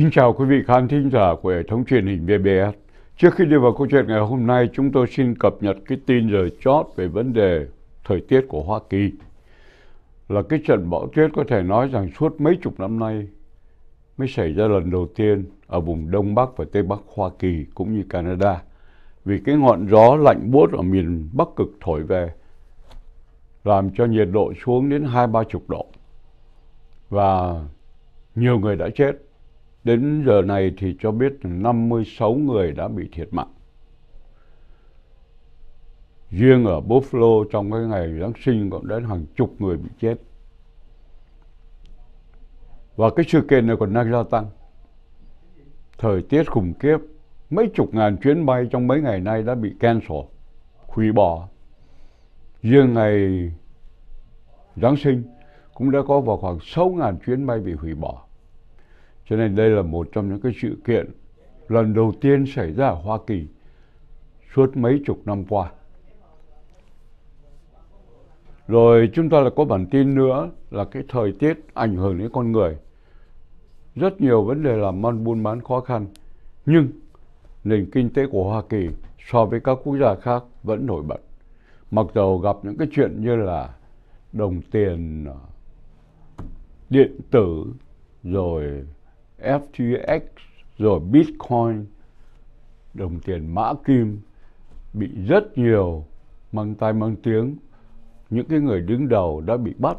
Kính chào quý vị khán thính giả của hệ thống truyền hình VBS. Trước khi đi vào câu chuyện ngày hôm nay, chúng tôi xin cập nhật cái tin giờ chót về vấn đề thời tiết của Hoa Kỳ. Là cái trận bão tuyết có thể nói rằng suốt mấy chục năm nay mới xảy ra lần đầu tiên ở vùng Đông Bắc và Tây Bắc Hoa Kỳ cũng như Canada. Vì cái ngọn gió lạnh buốt ở miền Bắc cực thổi về làm cho nhiệt độ xuống đến hai ba chục độ. Và nhiều người đã chết Đến giờ này thì cho biết 56 người đã bị thiệt mạng. Riêng ở Buffalo trong cái ngày Giáng sinh cũng đến hàng chục người bị chết. Và cái sự kiện này còn đang gia tăng. Thời tiết khủng khiếp, mấy chục ngàn chuyến bay trong mấy ngày nay đã bị cancel, hủy bỏ. Riêng ngày Giáng sinh cũng đã có vào khoảng 6.000 chuyến bay bị hủy bỏ. Cho nên đây là một trong những cái sự kiện lần đầu tiên xảy ra ở Hoa Kỳ suốt mấy chục năm qua. Rồi chúng ta là có bản tin nữa là cái thời tiết ảnh hưởng đến con người. Rất nhiều vấn đề làm ăn buôn bán khó khăn. Nhưng nền kinh tế của Hoa Kỳ so với các quốc gia khác vẫn nổi bật. Mặc dầu gặp những cái chuyện như là đồng tiền điện tử rồi FTX rồi Bitcoin đồng tiền mã kim bị rất nhiều mang tay mang tiếng những cái người đứng đầu đã bị bắt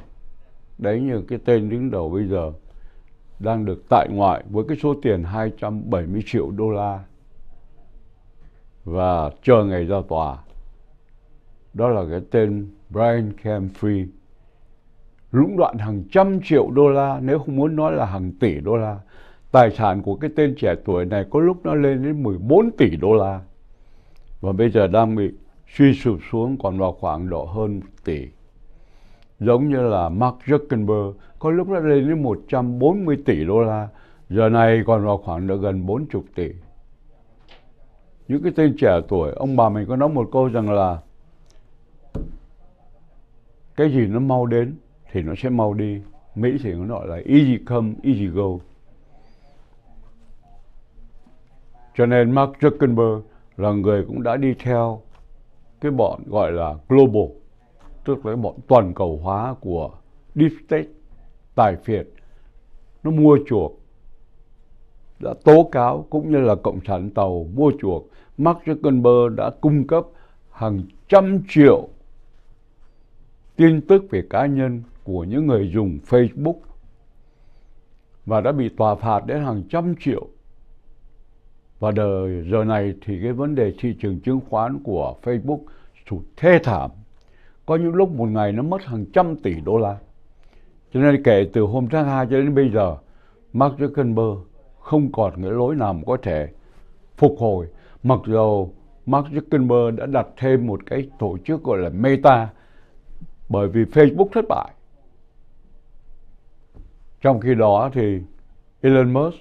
đấy như cái tên đứng đầu bây giờ đang được tại ngoại với cái số tiền 270 triệu đô la và chờ ngày ra tòa đó là cái tên Brian Camphrey lũng đoạn hàng trăm triệu đô la nếu không muốn nói là hàng tỷ đô la tài sản của cái tên trẻ tuổi này có lúc nó lên đến 14 tỷ đô la và bây giờ đang bị suy sụp xuống còn vào khoảng độ hơn 1 tỷ. Giống như là Mark Zuckerberg có lúc nó lên đến 140 tỷ đô la, giờ này còn vào khoảng độ gần 40 tỷ. Những cái tên trẻ tuổi, ông bà mình có nói một câu rằng là cái gì nó mau đến thì nó sẽ mau đi. Mỹ thì nó gọi là easy come, easy go. Cho nên Mark Zuckerberg là người cũng đã đi theo cái bọn gọi là global, tức là bọn toàn cầu hóa của deep state, tài phiệt. Nó mua chuộc, đã tố cáo cũng như là Cộng sản Tàu mua chuộc. Mark Zuckerberg đã cung cấp hàng trăm triệu tin tức về cá nhân của những người dùng Facebook và đã bị tòa phạt đến hàng trăm triệu và đời giờ này thì cái vấn đề thị trường chứng khoán của Facebook sụt thê thảm. Có những lúc một ngày nó mất hàng trăm tỷ đô la. Cho nên kể từ hôm tháng 2 cho đến bây giờ, Mark Zuckerberg không còn cái lối nào có thể phục hồi. Mặc dù Mark Zuckerberg đã đặt thêm một cái tổ chức gọi là Meta bởi vì Facebook thất bại. Trong khi đó thì Elon Musk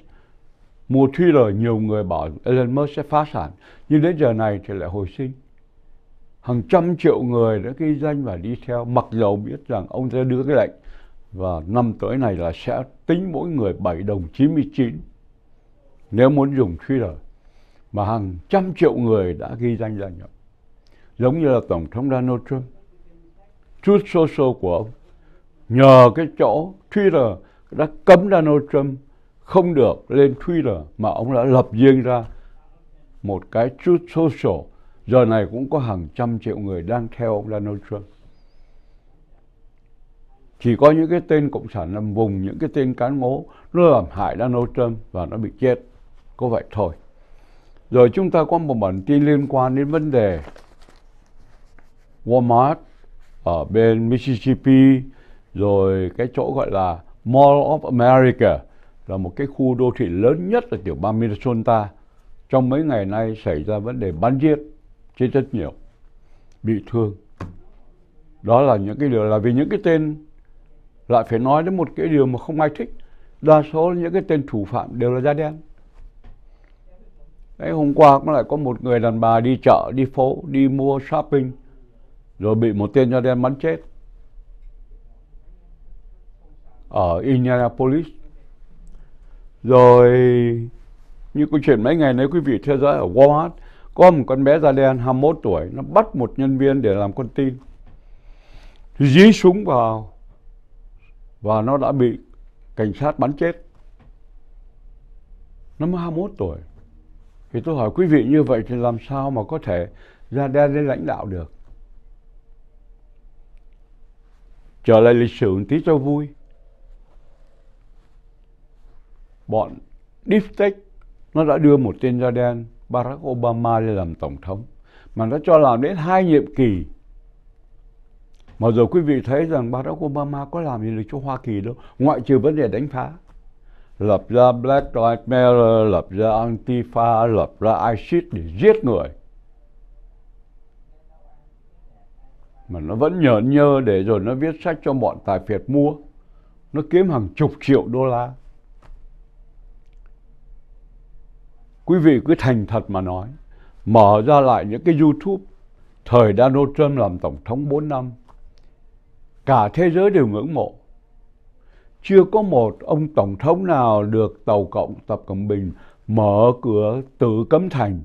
Mùa thi rồi nhiều người bảo Elon Musk sẽ phá sản, nhưng đến giờ này thì lại hồi sinh. Hàng trăm triệu người đã ghi danh và đi theo, mặc dầu biết rằng ông sẽ đưa cái lệnh và năm tới này là sẽ tính mỗi người 7 đồng 99 nếu muốn dùng Twitter mà hàng trăm triệu người đã ghi danh gia nhập. Giống như là Tổng thống Donald Trump. Truth Social của ông nhờ cái chỗ Twitter đã cấm Donald Trump không được lên Twitter mà ông đã lập riêng ra một cái truth social giờ này cũng có hàng trăm triệu người đang theo ông Donald Trump chỉ có những cái tên cộng sản nằm vùng những cái tên cán ngố nó làm hại Donald Trump và nó bị chết có vậy thôi rồi chúng ta có một bản tin liên quan đến vấn đề Walmart ở bên Mississippi rồi cái chỗ gọi là Mall of America là một cái khu đô thị lớn nhất ở tiểu bang Minnesota trong mấy ngày nay xảy ra vấn đề bắn giết chết rất nhiều bị thương đó là những cái điều là vì những cái tên lại phải nói đến một cái điều mà không ai thích đa số những cái tên thủ phạm đều là da đen Đấy, hôm qua cũng lại có một người đàn bà đi chợ đi phố đi mua shopping rồi bị một tên da đen bắn chết ở Indianapolis rồi như câu chuyện mấy ngày nay quý vị theo dõi ở Walmart có một con bé da đen 21 tuổi nó bắt một nhân viên để làm con tin. Dí súng vào và nó đã bị cảnh sát bắn chết. Nó mới 21 tuổi. Thì tôi hỏi quý vị như vậy thì làm sao mà có thể da đen lên lãnh đạo được? Trở lại lịch sử một tí cho vui. bọn deep deepfake nó đã đưa một tên da đen Barack Obama lên làm tổng thống mà nó cho làm đến hai nhiệm kỳ mà rồi quý vị thấy rằng Barack Obama có làm gì được cho Hoa Kỳ đâu ngoại trừ vấn đề đánh phá lập ra Black Lives Matter lập ra Antifa lập ra ISIS để giết người mà nó vẫn nhởn nhơ để rồi nó viết sách cho bọn tài phiệt mua nó kiếm hàng chục triệu đô la quý vị cứ thành thật mà nói mở ra lại những cái youtube thời donald trump làm tổng thống 4 năm cả thế giới đều ngưỡng mộ chưa có một ông tổng thống nào được tàu cộng tập cận bình mở cửa tự cấm thành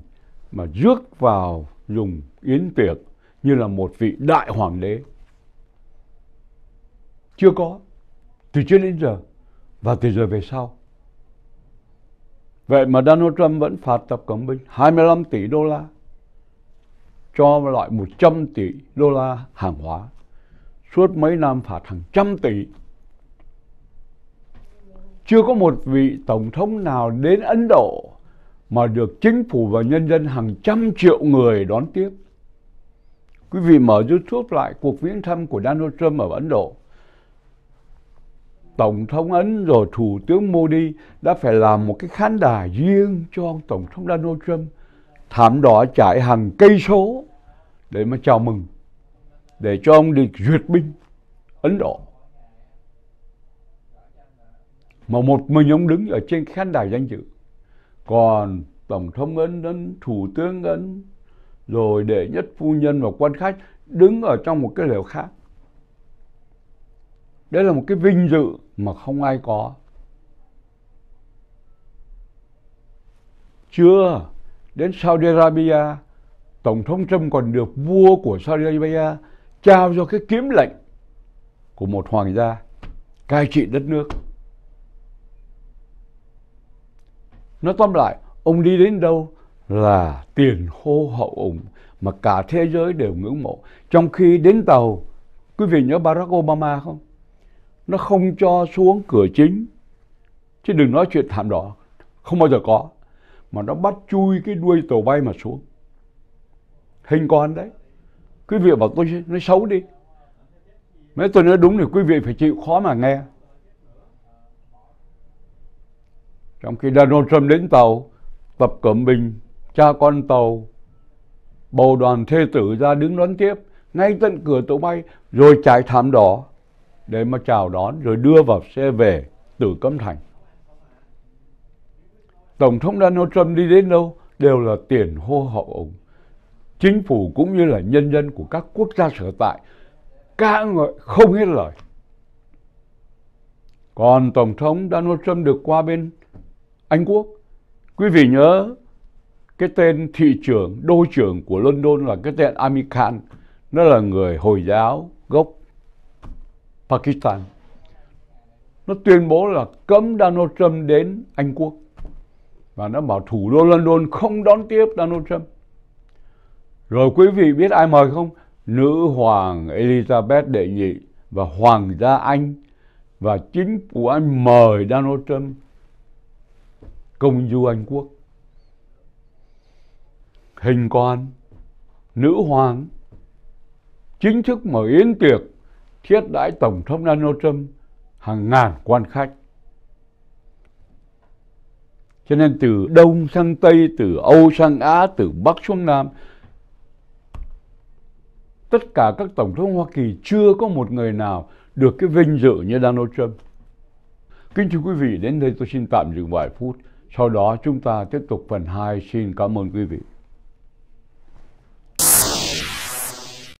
mà rước vào dùng yến tiệc như là một vị đại hoàng đế chưa có từ trước đến giờ và từ giờ về sau Vậy mà Donald Trump vẫn phạt Tập Cận Bình 25 tỷ đô la cho loại 100 tỷ đô la hàng hóa. Suốt mấy năm phạt hàng trăm tỷ. Chưa có một vị tổng thống nào đến Ấn Độ mà được chính phủ và nhân dân hàng trăm triệu người đón tiếp. Quý vị mở YouTube lại cuộc viếng thăm của Donald Trump ở Ấn Độ Tổng thống Ấn rồi Thủ tướng Modi đã phải làm một cái khán đài riêng cho ông Tổng thống Donald Trump. Thảm đỏ chạy hàng cây số để mà chào mừng, để cho ông được duyệt binh Ấn Độ. Mà một mình ông đứng ở trên khán đài danh dự. Còn Tổng thống Ấn, Ấn Thủ tướng Ấn, rồi đệ nhất phu nhân và quan khách đứng ở trong một cái lều khác đây là một cái vinh dự mà không ai có. Chưa, đến Saudi Arabia, Tổng thống Trump còn được vua của Saudi Arabia trao cho cái kiếm lệnh của một hoàng gia cai trị đất nước. Nói tóm lại, ông đi đến đâu là tiền hô hậu ủng mà cả thế giới đều ngưỡng mộ. Trong khi đến tàu, quý vị nhớ Barack Obama không? nó không cho xuống cửa chính. Chứ đừng nói chuyện thảm đỏ, không bao giờ có. Mà nó bắt chui cái đuôi tàu bay mà xuống. Hình con đấy. Quý vị bảo tôi nói xấu đi. Mấy tôi nói đúng thì quý vị phải chịu khó mà nghe. Trong khi Donald Trump đến tàu, Tập Cẩm Bình, cha con tàu, bầu đoàn thê tử ra đứng đón tiếp, ngay tận cửa tàu bay, rồi trải thảm đỏ, để mà chào đón rồi đưa vào xe về từ Cấm Thành. Tổng thống Donald Trump đi đến đâu đều là tiền hô hậu ủng. Chính phủ cũng như là nhân dân của các quốc gia sở tại ca ngợi không hết lời. Còn Tổng thống Donald Trump được qua bên Anh Quốc. Quý vị nhớ cái tên thị trưởng, đô trưởng của London là cái tên Ami Nó là người Hồi giáo gốc Pakistan nó tuyên bố là cấm Donald Trump đến Anh Quốc và nó bảo thủ đô London không đón tiếp Donald Trump. Rồi quý vị biết ai mời không? Nữ hoàng Elizabeth đệ nhị và hoàng gia Anh và chính phủ Anh mời Donald Trump công du Anh quốc. Hình con, nữ hoàng chính thức mở yến tiệc thiết đãi Tổng thống Donald Trump hàng ngàn quan khách. Cho nên từ Đông sang Tây, từ Âu sang Á, từ Bắc xuống Nam, tất cả các Tổng thống Hoa Kỳ chưa có một người nào được cái vinh dự như Donald Trump. Kính thưa quý vị, đến đây tôi xin tạm dừng vài phút. Sau đó chúng ta tiếp tục phần 2. Xin cảm ơn quý vị.